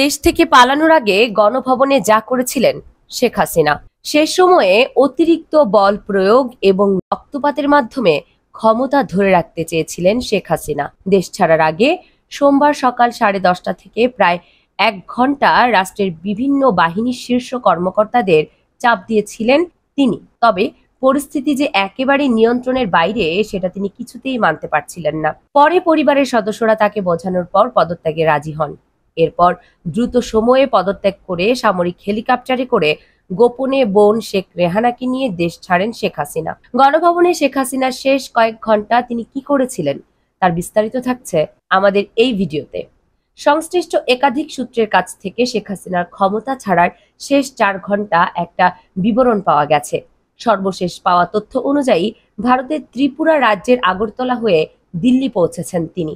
দেশ থেকে পালানোর আগে গণভবনে যা করেছিলেন শেখ হাসিনা সে সময়ে অতিরিক্ত বল প্রয়োগ এবং রক্তপাতের মাধ্যমে ক্ষমতা ধরে রাখতে চেয়েছিলেন শেখ হাসিনা দেশ ছাড়ার আগে সোমবার সকাল সাড়ে দশটা থেকে প্রায় এক ঘন্টা রাষ্ট্রের বিভিন্ন বাহিনীর শীর্ষ কর্মকর্তাদের চাপ দিয়েছিলেন তিনি তবে পরিস্থিতি যে একেবারে নিয়ন্ত্রণের বাইরে সেটা তিনি কিছুতেই মানতে পারছিলেন না পরে পরিবারের সদস্যরা তাকে বোঝানোর পর পদত্যাগে রাজি হন এরপর দ্রুত সময়ে পদত্যাগ করে সামরিক হেলিকপ্টারে করে গোপনে বোন শেখ রেহানাকে নিয়ে দেশ ছাড়েন শেখ হাসিনা গণভবনে শেখ হাসিনার শেষ কয়েক ঘন্টা তিনি কি করেছিলেন তার বিস্তারিত থাকছে আমাদের এই ভিডিওতে সংশ্লিষ্ট একাধিক সূত্রের কাছ থেকে শেখ হাসিনার ক্ষমতা ছাড়ার শেষ চার ঘন্টা একটা বিবরণ পাওয়া গেছে সর্বশেষ পাওয়া তথ্য অনুযায়ী ভারতের ত্রিপুরা রাজ্যের আগরতলা হয়ে দিল্লি পৌঁছেছেন তিনি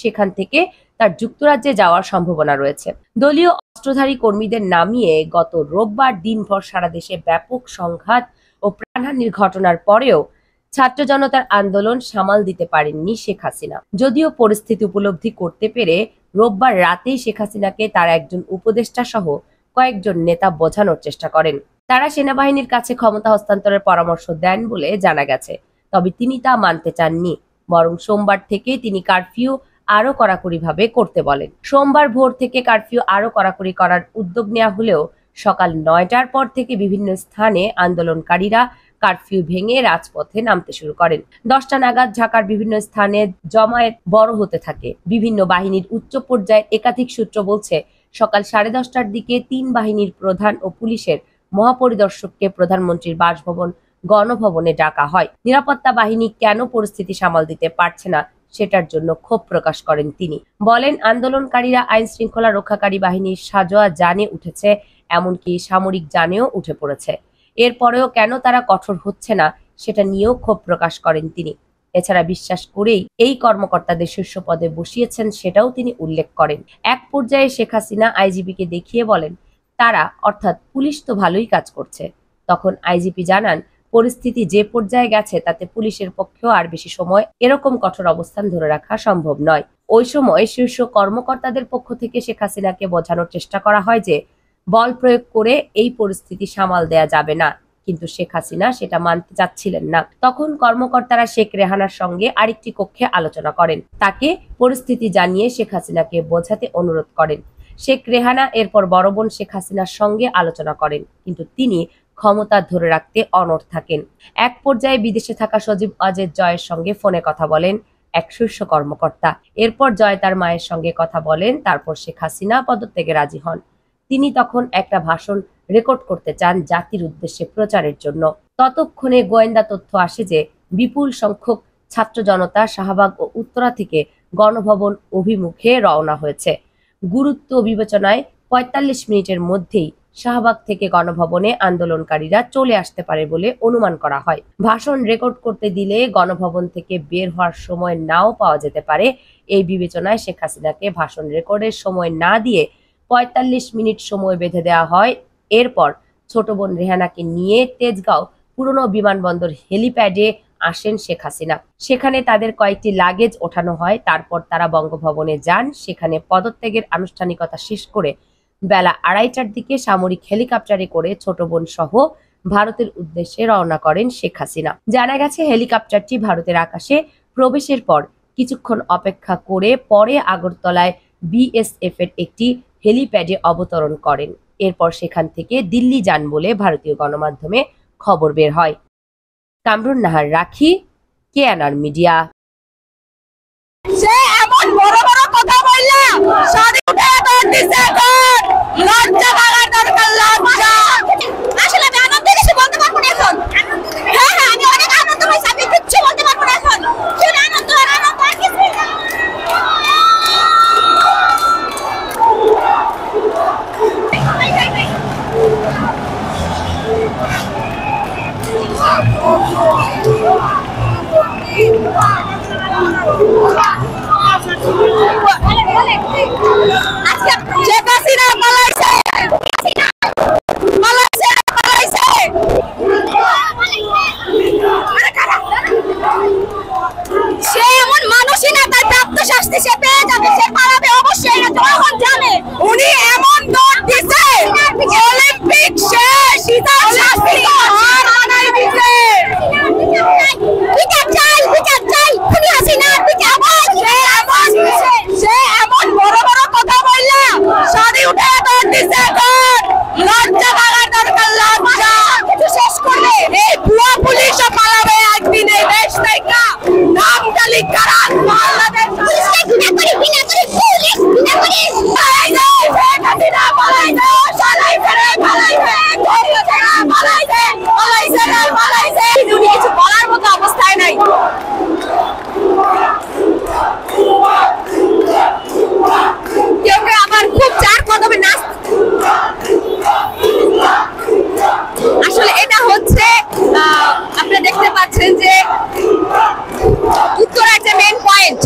সেখান থেকে তার যুক্তরাজ্যে যাওয়ার সম্ভাবনা রয়েছে দলীয় অস্ত্রধারী কর্মীদের নামিয়ে গত রোববার দিনভর সারা দেশে ব্যাপক সংঘাত ও প্রাণহানির ঘটনার পরেও ছাত্র জনতার আন্দোলন সামাল দিতে পারেননি শেখ হাসিনা যদিও পরিস্থিতি উপলব্ধি করতে পেরে রোববার রাতেই শেখ হাসিনাকে তার একজন উপদেষ্টা সহ কয়েকজন নেতা বোঝানোর চেষ্টা করেন তারা সেনাবাহিনীর কাছে ক্ষমতা হস্তান্তরের পরামর্শ দেন বলে জানা গেছে তবে তিনি তা মানতে চাননি বরং সোমবার থেকে তিনি কারফিউ আরও কড়াকড়িভাবে করতে বলেন সোমবার ভোর থেকে কারফিউ আরও কড়াকড়ি করার উদ্যোগ নেওয়া হলেও সকাল নয়টার পর থেকে বিভিন্ন স্থানে আন্দোলনকারীরা কারফিউ ভেঙে রাজপথে নামতে শুরু করেন দশটা নাগাদ ঢাকার বিভিন্ন স্থানে জমায়েত বড় হতে থাকে বিভিন্ন বাহিনীর উচ্চ পর্যায়ের একাধিক সূত্র বলছে সকাল সাড়ে দশটার দিকে তিন বাহিনীর প্রধান ও পুলিশের মহাপরিদর্শককে প্রধানমন্ত্রীর বাসভবন গণভবনে ডাকা হয় নিরাপত্তা বাহিনী কেন পরিস্থিতি সামাল দিতে পারছে না সেটার জন্য ক্ষোভ প্রকাশ করেন তিনি বলেন আন্দোলনকারীরা আইন শৃঙ্খলা রক্ষাকারী বাহিনীর সাজোয়া জানে উঠেছে এমনকি সামরিক জানেও উঠে পড়েছে এরপরেও কেন তারা কঠোর হচ্ছে না সেটা নিয়েও ক্ষোভ প্রকাশ করেন তিনি এছাড়া বিশ্বাস করেই এই কর্মকর্তাদের শীর্ষ পদে বসিয়েছেন সেটাও তিনি উল্লেখ করেন এক পর্যায়ে শেখ হাসিনা আইজিপিকে দেখিয়ে বলেন তারা অর্থাৎ পুলিশ তো ভালোই কাজ করছে তখন আইজিপি জানান পরিস্থিতি যে পর্যায়ে গেছে তাতে পুলিশের পক্ষেও আর বেশি সময় এরকম কঠোর অবস্থান ধরে রাখা সম্ভব নয় ওই সময় শীর্ষ কর্মকর্তাদের পক্ষ থেকে শেখ হাসিনাকে বোঝানোর চেষ্টা করা হয় যে বল প্রয়োগ করে এই পরিস্থিতি সামাল দেয়া যাবে না কিন্তু শেখ হাসিনা সেটা মানতে চাচ্ছিলেন না তখন কর্মকর্তারা শেখ রেহানার সঙ্গে আরেকটি কক্ষে আলোচনা করেন তাকে পরিস্থিতি জানিয়ে শেখ হাসিনাকে বোঝাতে অনুরোধ করেন শেখ রেহানা এরপর বড় বোন শেখ হাসিনার সঙ্গে আলোচনা করেন কিন্তু তিনি ক্ষমতা ধরে রাখতে অনর থাকেন এক পর্যায়ে বিদেশে থাকা সজীব অজয় জয়ের সঙ্গে ফোনে কথা বলেন এক শীর্ষ কর্মকর্তা এরপর জয় তার মায়ের সঙ্গে কথা বলেন তারপর শেখ হাসিনা পদত্যাগে রাজি হন তিনি তখন একটা ভাষণ রেকর্ড করতে চান জাতির উদ্দেশ্যে প্রচারের জন্য ততক্ষণে গোয়েন্দা তথ্য আসে যে বিপুল সংখ্যক ছাত্র জনতা শাহবাগ ও উত্তরা থেকে গণভবন অভিমুখে রওনা হয়েছে গুরুত্ব বিবেচনায় ৪৫ মিনিটের মধ্যেই শাহবাগ থেকে গণভবনে আন্দোলনকারীরা চলে আসতে পারে বলে অনুমান করা হয় ভাষণ রেকর্ড করতে দিলে গণভবন থেকে বের হওয়ার সময় নাও পাওয়া যেতে পারে এই বিবেচনায় শেখ হাসিনাকে ভাষণ রেকর্ডের সময় না দিয়ে পঁয়তাল্লিশ মিনিট সময় বেঁধে দেওয়া হয় এরপর ছোট বোন রেহানাকে নিয়ে তেজগাঁও পুরনো বিমানবন্দর হেলিপ্যাডে আসেন শেখ হাসিনা সেখানে তাদের কয়েকটি লাগেজ ওঠানো হয় তারপর তারা বঙ্গভবনে যান সেখানে পদত্যাগের আনুষ্ঠানিকতা শেষ করে বেলা আড়াইটার দিকে সামরিক হেলিকপ্টারে করে ছোট বোন সহ ভারতের উদ্দেশ্যে রওনা করেন শেখ হাসিনা জানা গেছে হেলিকপ্টারটি ভারতের আকাশে প্রবেশের পর কিছুক্ষণ অপেক্ষা করে পরে আগরতলায় বিএসএফ এর একটি হেলিপ্যাডে অবতরণ করেন এরপর সেখান থেকে দিল্লি যান বলে ভারতীয় গণমাধ্যমে খবর বের হয় কামরুন নাহার রাখি কেএনআর মিডিয়া সে এমন বড় বড় কথা আসলে আপনারা দেখতে পাচ্ছেন যে উত্তরা যে মেন পয়েন্ট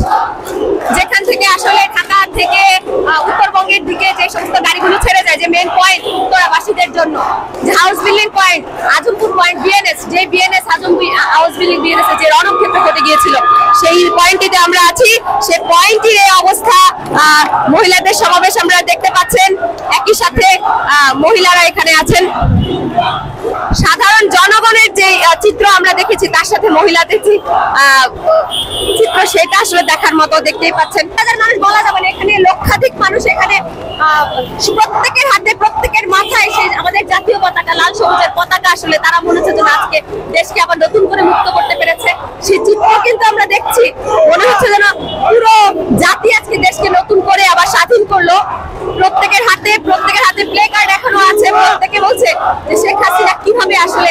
যেখান থেকে আসলে ঢাকা থেকে উত্তরবঙ্গের দিকে যে সমস্ত গাড়িগুলো ছেড়ে যায় যে মেন পয়েন্ট উত্তরাবাসীদের জন্য যে house building point Azampur point BNS যে BNS Azam house building BNS যে রণক্ষেত্র ঘটে গিয়েছিল সেই পয়েন্টটিতে আমরা আছি সে পয়েন্টটির এই অবস্থা মহিলাদের সমাবেশ আমরা দেখতে পাচ্ছেন একই সাথে মহিলারা এখানে আছেন সাধারণ জনগণের যে চিত্র আমরা দেখেছি তার সাথে মহিলাদের যে চিত্র সেটা আসলে দেখার মতো দেখতেই পাচ্ছেন তাদের মানুষ বলা যাবে না এখানে লক্ষাধিক মানুষ এখানে প্রত্যেকের হাতে প্রত্যেকের মাথায় সেই আমাদের জাতীয় পতাকা লাল সবুজের পতাকা আসলে তারা মনে হচ্ছে যে আজকে দেশকে আবার নতুন করে মুক্ত করতে পেরেছে সেই চিত্র কিন্তু আমরা দেখছি মনে হচ্ছে যেন পুরো জাতি আজকে দেশকে নতুন করে আবার স্বাধীন করলো প্রত্যেকের হাতে প্রত্যেকের হাতে প্লে কার্ড এখনো আছে প্রত্যেকে বলছে যে শেখ হাসিনা কিভাবে আসলে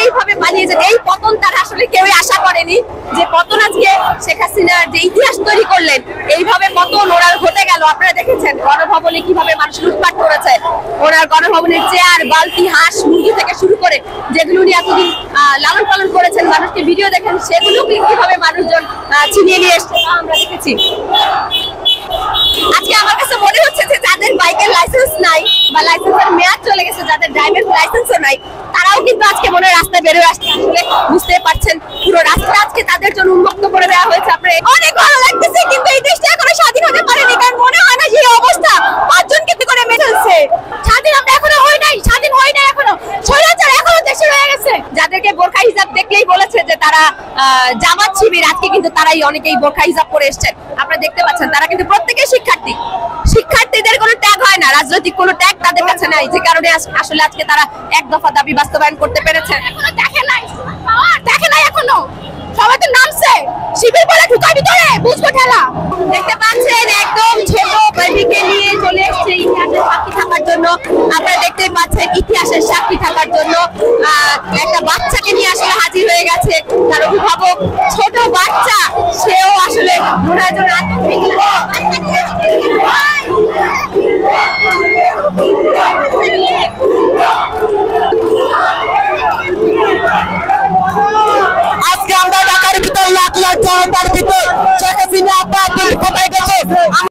এইভাবে পালিয়ে যান এই পতন তারা আসলে কেউই আশা করেনি যে পতন আজকে শেখ হাসিনার যে ইতিহাস তৈরি করলেন এইভাবে পতন ওনার ঘটে গেল আপনারা দেখেছেন গণভবনে কিভাবে মানুষ লুটপাট করেছে ওনার গণভবনের চেয়ার বালতি হাঁস মুরগি থেকে শুরু করে যেগুলো উনি এতদিন লালন পালন করেছেন মানুষকে ভিডিও দেখেন সেগুলো কিভাবে মানুষজন ছিনিয়ে নিয়ে এসছে আমরা দেখেছি আজকে আমার কাছে মনে হচ্ছে যাদের বাইকের লাইসেন্স নাই বা লাইসেন্সের মেয়াদ চলে গেছে যাদের ড্রাইভিং লাইসেন্সও নাই তারাও কিন্তু আজকে মনে রাস্তায় বেরোয় আসছে আসলে বুঝতে পারছেন পুরো রাস্তা আজকে তাদের জন্য উন্মুক্ত করে অনেকেই বোরখা হিসাব করে এসছেন আপনারা দেখতে পাচ্ছেন তারা কিন্তু প্রত্যেকেই শিক্ষার্থী শিক্ষার্থীদের কোনো ট্যাগ হয় না রাজনৈতিক কোনো ট্যাগ তাদের কাছে নাই যে কারণে আসলে আজকে তারা এক দফা দাবি বাস্তবায়ন করতে পেরেছেন এখনো দেখে নাই জন্য সবাই তো নামছে শিবির বলে ঢুকার ভিতরে বুঝবো ঠেলা দেখতে পাচ্ছেন একদম ছোট নিয়ে চলে এসছে ইতিহাসের সাক্ষী থাকার জন্য আপনারা দেখতে পাচ্ছেন ইতিহাসের সাক্ষী থাকার জন্য একটা বাচ্চাকে নিয়ে আসলে হাজির হয়ে গেছে তার অভিভাবক ছোট বাচ্চা সেও আসলে ঘোরার জন্য